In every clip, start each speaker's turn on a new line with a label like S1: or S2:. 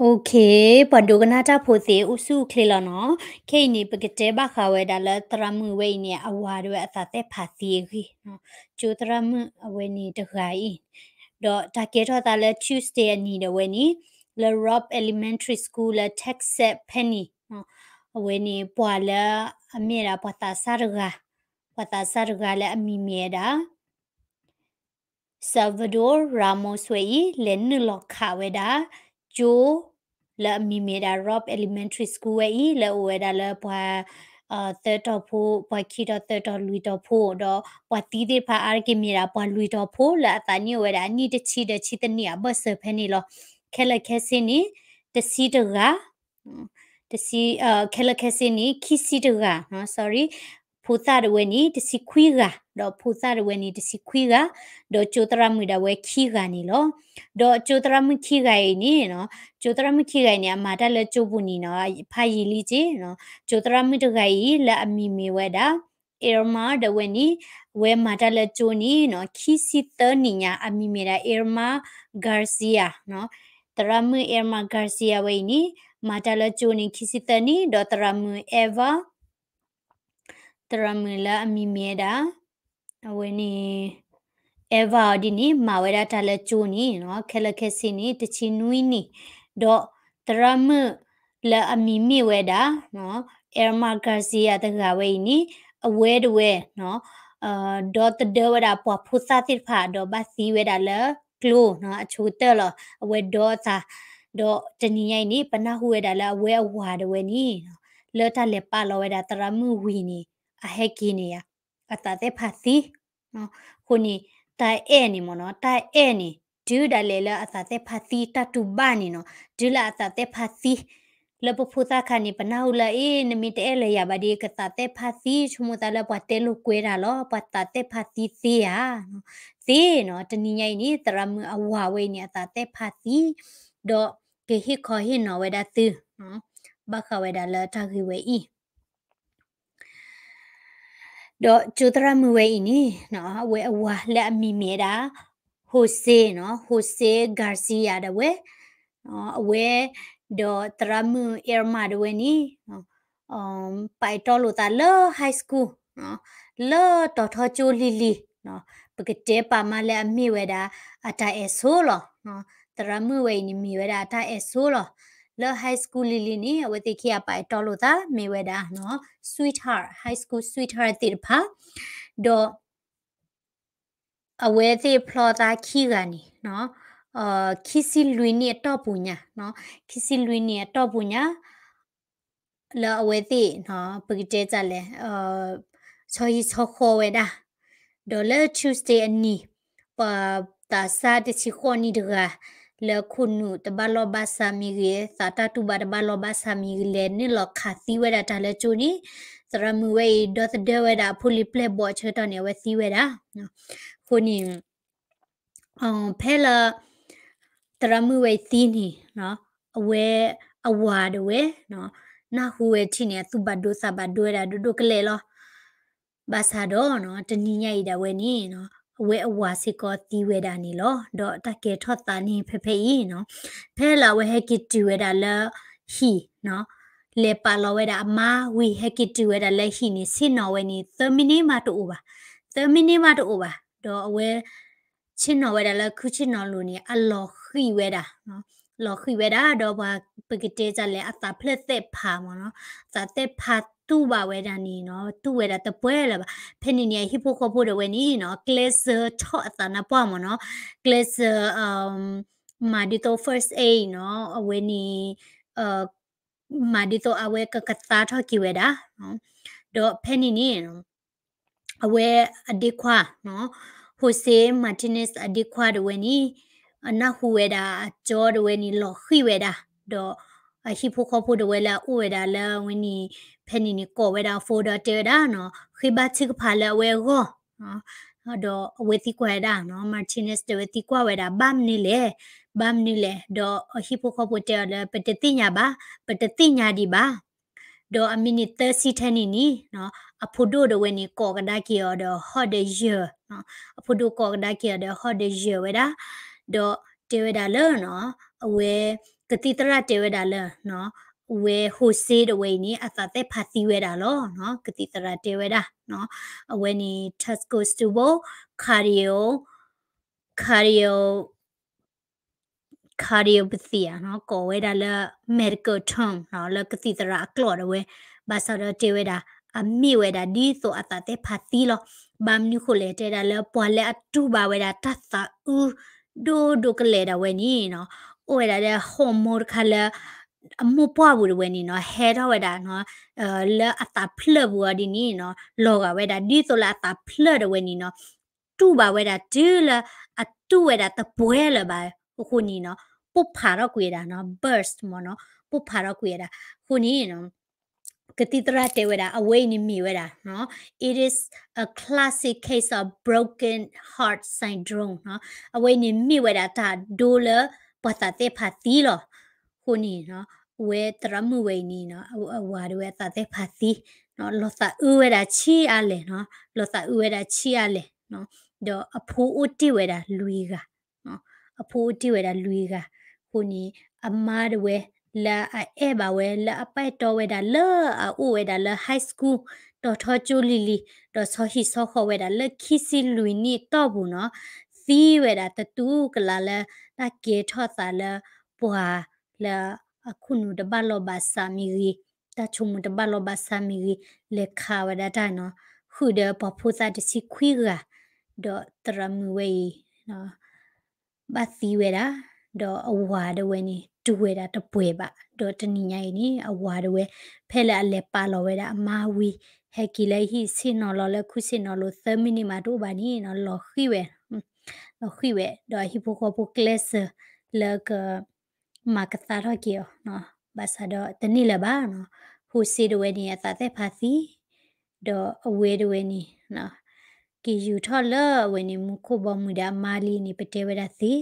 S1: โอเคปันดูกันน่าจะพูดเสียอุสุเคลียร์เนาะแค่นี้ปกติบ้าข่าวเวลาตรามือเวเนี่ยอาวาด้วยอาสาเตผาสีกีเนาะจูตรามือเวนี่ตะไคร้ดอกตะเกียทอตาเล Tuesday นี่เดเวนี่ le Rob Elementary School le Texas Penny เนาะเวนี่ปัวละอเมราปัตตาสารกาปัตตาสารกาละอมีเมดา Salvador Ramos เวอีเลนนลอกคาเวดาကျိုးလာမီမီဒါ rob elementary school ဝဲဤလောဝဲဒါလဘွာအာသက်တော်ဖို့ဘွာခီတော်သက်တော်လူတော်ဖို့တော့ဘွာတီးတဲ့ဖာအာကိမီရာဘွာလူတော်ဖို့လာတန်ညဝဲဒါနီတချီတချီတနီအဘဆဖဲနီလောခဲလက်ခဲစင်းနီတစီတကတစီအာခဲလက်ခဲစင်းနီခီစီတကနော် sorry ဖိုသရဝဲနီတစီခွီးကတော့ဖိုသရဝဲနီတစီခွီးကတော့ကျိုတရမွေတာဝဲခီးကနီလောတော့ကျိုတရမွေခီးကရဲ့နီနော်ကျိုတရမွေခီးကရဲ့နီအမတာလက်ကျိုဘူးနီနော်ဖာရီလီကြီးနော်ကျိုတရမွေတကရဲ့လက်အမီမီဝဲတာเอรมาดเวนีเวมาตาเลจูนีเนาะคีซิเตอร์นิญาอามิเมราเอรมากาเซียเนาะตรามือเอรมากาเซียเวนีมาตาเลจูนีคีซิเตอร์นีดอตรามือเอวาတရမလာအမီမြဲတာအဝင်းနီ ever ဒီနီမာဝဲတာတလက်ကျူနီနော်ခဲလက်ခက်စီနီတချီနွီနီဒေါတရမလာအမီမြဲတာနော် air margasia တကဝဲနီအဝဲတဝဲနော်အာဒေါ်တဒဝဒါပွားဖူစာတိဖာဒေါ်ဘာစီဝဲဒါလကလိုနော်အချူတဲလအဝဲဒေါ်သာဒေါ်တနီရိုက်နီပနဟူဝဲဒါလအဝဲအဝါတဝဲနီလောတလက်ပါလောဝဲဒါတရမှုဝီနီ a hekinia ata de phathi no khuni ta e ni mo no ta e ni du da le la ata de phathi ta tu ba ni no du la ata de phathi le po phuta kha ni panau la e ni mi te le ya ba di ka ta de phathi chumu ta la pa te lu kwe da lo pa ta de phathi ti ya no ti no tani nyai ni tra mu awa we ni ata de phathi do ke hi kho hi no we da tu no ba kha we da la ta ki we i တော့ကျူတရမူဝဲအင်းနီနော်ဝဲအဝါလက်အမီမီတာဟိုဆေနော်ဟိုဆေဂါစီယာတဝဲနော်အဝဲတော့တရမူအာမာတဝဲနီနော်အမ်ပိုက်တော်လိုတာလဟိုက်စကူးနော်လောတော်တော်ကျိုးလီလီနော်ပကတဲပါမလဲအမိဝဲတာအတိုင်အဆိုးလောနော်တရမူဝဲနီမိဝဲတာအတိုင်အဆိုးလော the high school lily ni awati khia pai tolo ta meweda no sweetheart high school sweetheart ti pha do awati plot ta khi ga ni no အာခီစီလွေနီတော့ပူညာနော်ခီစီလွေနီတော့ပူညာလာဝဲတိနော်ပကတဲကြလဲအာချော်ရီချော်ခေါ်ဝဲတာဒေါ်လာ Tuesday အနီပါတာစာတချီခေါ်နီတကာလခုနုတဘလောဘာစာမီရေသာတတူဘာတဘလောဘာစာမီလေနိလခသီဝဒတာလေချူနီသရမူဝေဒတ်ဒဝဒဖူလီပလက်ဘောချေတနေဝသီဝဒခုနီအောင်ဖဲလာသရမူဝေသီနီနော်အဝဲအဝါတဝဲနော်နာဟူဝေချီနေသူဘဒိုစာဘဒိုရဒိုဒိုကလေလောဘာစာတော့နော်တနိညိုက်တဝဲနီနော်အဝဲအဝါစစ်ကောတီဝဲတာနေလောတော့တကယ်ထော့တာနေဖဖဲဤနော်ဖဲလာဝဲဟက်ကတီဝဲတာလာဟီနော်လေပါလဝဲတာအမဝီဟက်ကတီဝဲတာလက်ဟီနေစင်နော်ဝဲနေ3မိနစ်မှတူပါ3မိနစ်မှတူပါတော့အဝဲချင်းနော်ဝဲတာလာခုချင်းနော်လူနေအလောခီဝဲတာနော်လောခီဝဲတာတော့ဘာပကတေကြလဲအတာဖလက်သက်ဖာမနော်ဇာသက်ဖာตู้บ่าเวดานีเนาะตู้เวดาตะป่วยละบ่เพนนี่เนี่ยฮิปโปคอโพดเวนี่เนาะเกลเซอร์ทอตานะป่อมเนาะเกลเซอร์อืมมาดิโต first aid เนาะเวนี่เอ่อมาดิโตอเวกกะตาทอกิเวดาเนาะดอเพนนี่เนี่ยเนาะအဝဲအဒီခွာနော်ဟိုဆေမာတင်နစ်အဒီခွာဒဝဲနီအနာဟူဝဲဒါဂျော်ဒဝဲနီလော်ခိဝဲဒါတော့အဟိဖိုခေါဖိုဒဝဲလာဥဝဲဒါလာဝင်းနီဖဲနီနီကောဝဲဒါဖိုဒါတဲဒါနော်ခိဘတ်ချစ်ဖာလာဝဲကိုနော်အတော့အဝေတိကွဲဒါနော်မာတင်နက်စ်တဝေတိကွဲဒါဘမ်နီလေဘမ်နီလေတော့အဟိဖိုခေါဖိုတဲလာပတတိညာပါပတတိညာဒီပါတော့အမီနီ30ထန်နီနီနော်အဖိုဒိုဒဝဲနီကောကဒါကီယောတော့ဟော့ဒေယေနော်အဖိုဒိုကောကဒါကီယောတော့ဟော့ဒေယေဝဲဒါတော့တေဝဲဒါလောနော်အဝဲကတိတရတေဝဒါလနော်ဝဲဟိုစေးတဝဲနေအသသက်ဖာစီဝဲတာလောနော်ကတိတရတေဝဒါနော်အဝဲနေ Tesco Stubo Cario Cario cardiopathy နော်ကောဝဲတာလဲ medical term နော်လကတိတရာကလော်တဝဲဘာသာတော့တေဝဲတာအမိဝဲတာဒီဆိုအတတဲ့ဖာတီလောဘမ်နုခိုလေတဲ့တာလဲပွာလဲအတူပါဝဲတာတသဥဒိုဒိုကလေတာဝဲနီနော်အိုရတဲ့ homework ခလာအမပွားဘူးဝဲနီနော်ဟဲတော့ဝဲတာနော်အဲလာအတာဖလဘူးဒီနီနော်လောကဝဲတာဒီဆိုလာအတာဖလတဲ့ဝဲနီနော်တူပါဝဲတာဒီလာအတူဝဲတာတပွဲလာပါခုနီနော်ပုတ်ဖာတော့ကွေတာနော် burst မနော်ပုတ်ဖာတော့ကွေတာခုနီနော်ကတိတရတေဝရာအဝိနိမိဝရာနော် it is a classic case of broken heart syndrome နော်အဝိနိမိဝရာတာဒိုလာပသတဲ့ဖာတီလောခုနီနော်ဝဲတရမဝဲနီနော်ဝါရဝဲသတဲ့ဖာတီနော်လောသဥဝဲတာချီအားလေနော်လောသဥဝဲတာချီအားလေနော်တော့အဖိုးဥတိဝဲတာလူီကနော်အဖိုးဥတိဝဲတာလူီကခုနီအမားတဝဲလာအဲဘာဝဲလာအပိုက်တော်ဝဲတာလာအူဝဲတာလာ high school တော်ထောကျူလီလီတော်ဆောဟီဆောခေါ်ဝဲတာလက်ခီစီလူနီတော့ဘူးနော်သီးဝဲတာတတူကလာလဲတာเกထောตาละปัวละคุนูดบาลบาสามีรีตาชมุดบาลบาสามีรีเลขาวดาดาเนาะคือเดปอพูซาดิสิคุยกะดอตรามเวเนาะบาสีเวดาดออวาดเวนี่တူဝဲတာတပွဲပါဒေါ်တနီညာရင်အဝါတဝဲဖဲလက်အလက်ပါလော်ဝဲတာအမာဝီဟက်ကီလေးဟီစင်နော်လော်လက်ခုစင်နော်လို့သမီနီမာတို့ပါနီနော်လော်ခိဝဲခွေဝဲဒေါ်ဟီပိုကိုပိုကလက်စလကမာကတာရကီယောနော်ဘာသာတော့တနည်းလပါနော်ဟိုစီတဝဲနေရသတဲ့ဖာစီဒေါ်အဝဲတဝဲနေနော်ကီယူထော်လဝဲနေမူခိုဘမူဒာမာလီနေပတဲဝဲတာစီ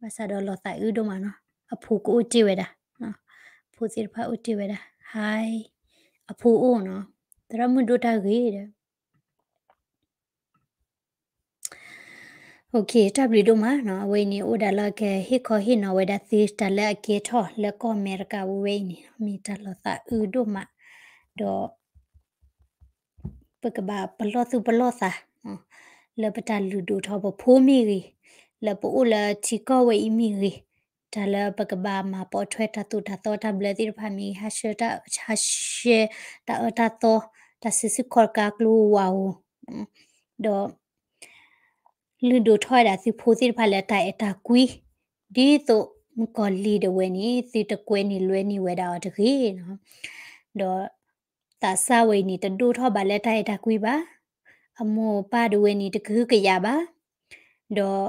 S1: ဘာသာတော့လောဆိုင်ဥဒမနော်အဖူကိုတိဝဲတာနော်ဖူစီဖာဥတိဝဲတာဟိုင်အဖူအိုးနော်တရမွန်ဒိုတာဂေးတဲ့โอเคตับริดูมาเนาะเวนี่โอดาละแกฮิคอฮินาเวดาซิสตาละเกทอแล้วก็เมริกาเวนี่มีตลอดตะอือดูมาดอปกบาปลอสุปลอซะแล้วปตาลูดูทอบพูมีรีแล้วปูละชิกอเวอีมีรีတလပကဘာမှာပေါ်ထွက်တတူတတော်တဘလတိဖာမီဟာရှတာဟာရှေတာတာတော်တဆစ်စခေါ်ကကလူဝါဝဒေါ်လွန်ဒိုထွာတာစီဖိုစီဖလက်တိုင်အတာကွီဒီတော့မကောလီတဝဲနေစီတကွဲနေလွဲနေဝဲတာတကြီးနော်တော့တာဆဝဲနေတဒိုထောပါလက်တိုင်အတာကွီပါအမောပါတဝဲနေတကူးကြရပါတော့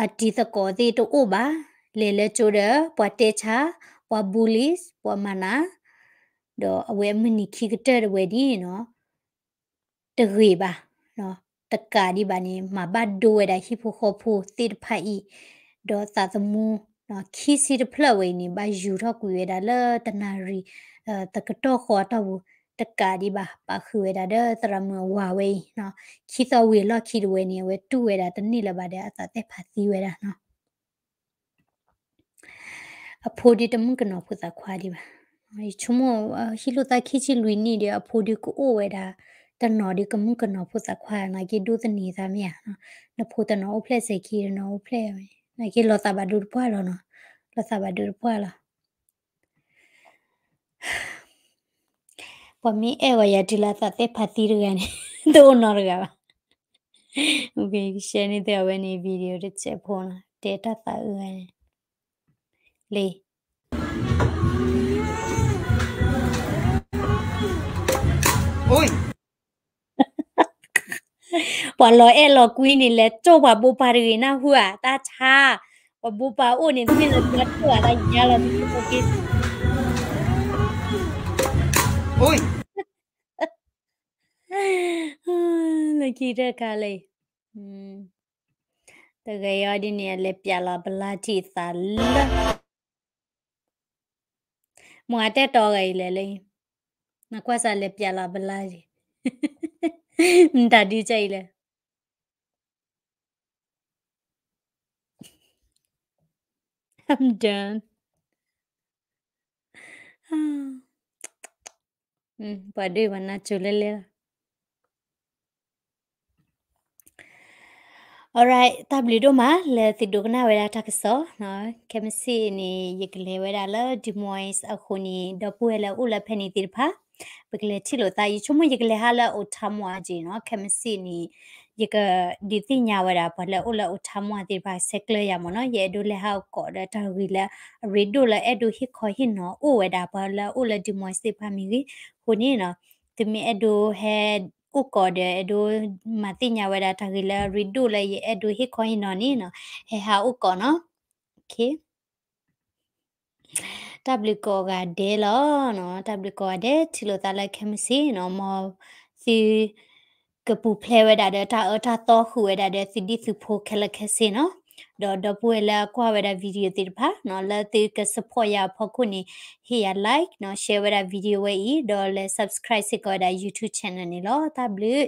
S1: အတီသကောသေးတို့အိုပါလေလေချိုဒပွာတေချာပွာဘူလစ်ပွာမနာတော့အဝဲမနီခိကတဲ့ဝဲဒီနော်တကြီးပါနော်ตะกาดิบานีมาบาดดูเวดาฮิพูโคพูติดพาอีดอสาตมูเนาะคีสิดเพลเวนี่บาอยู่ทอกุเวดาเลตนารีเอ่อตะกะโตขอตะบูတက္ကဒီပါပါခွေတာတဲ့တရမဝဝေးနော်ခီတော်ဝေလော့ခီတဝေနေဝဲတူဝဲတာတနည်းလပါတဲ့အသာတက်ဖာစီဝဲတာနော်အဖိုဒီတမကနော်ဖူတာခွာဒီပါချုံမဟီလိုတာခီချီလူနီတဲ့အဖိုဒီကိုအိုဝဲတာแต่หนอดีก็มึงก็หนอพูดสักความนายกิดดูตสนนีสามอย่างเนาะพูดแต่หนอเพลสคีหนอเพลไหนายกิดเราสบายดูพ่อเราเนาะเราสบายดูพ่อเราพอมีเอวายาจิลาสัตย์พัติรกันตัวหนอรกันโอเคเช่นนี้เดี๋ยววนี้วิดีโอจะเจ็บพอนะเดต้าตาเอวันเลยโอ้ยว่าลอยเอลอกุยนี่แหละโจว่าบุปารีนะหัวตาชาว่าบุปาอูนี่ที่เราเลือดหัวอะไรอย่างเงี้ยเราที่โอเคโอ้ยเลยคิดเรื่องอะไรอืมแต่ก็ยอดีเนี่ยเล็บยาลาบลาจีสันละมัวแต่ตัวไงเลยเลยนักว่าสาเล็บยาลาบลาจีมันตัดดีใจเลย I'm done. Padu vanna chulele. Alright, tabli do ma le ti do na wera takso no kemsi ni yekle wera la dimois akhuni da puela ula pheni tirpha bekle chilo ta yi chumo yekle hala othamwa ji no kemsi ni ยกดิติญาวราพละอุละอุทามวติบาเซกเลยามอนเยดูเลฮาวกอดตาวิละริดูละเอดูฮิคอฮินออุเวดาพละอุละดิมอสิพามิริคนนี้เนาะติมีเอดูเฮဥကောဒဲအဒိုမတိညာဝဒတာဂီလာရီဒိုလေအဒိုဟိခိုင်နော်နီနော်ဟေဟာဥကောနော်ခေ W ကောကဒဲလောနော် W ကောဒဲချီလိုတာလက်ခမစီနော်မောစီကပူဖလဲဝဲတာတဲ့တာအတာတော့ခုဝဲတာတဲ့စီဒီစုဖိုခက်ခက်စင်နော်တော့တော့ပွဲလာကွာဝဲတာဗီဒီယိုတိဖာနော်လာတိကစဖောရဖခုနီဟီယာ like နော် share ဝဲတာဗီဒီယိုဝဲဤတော့လဲ subscribe စကောတာ YouTube channel နေလောတာဘလူး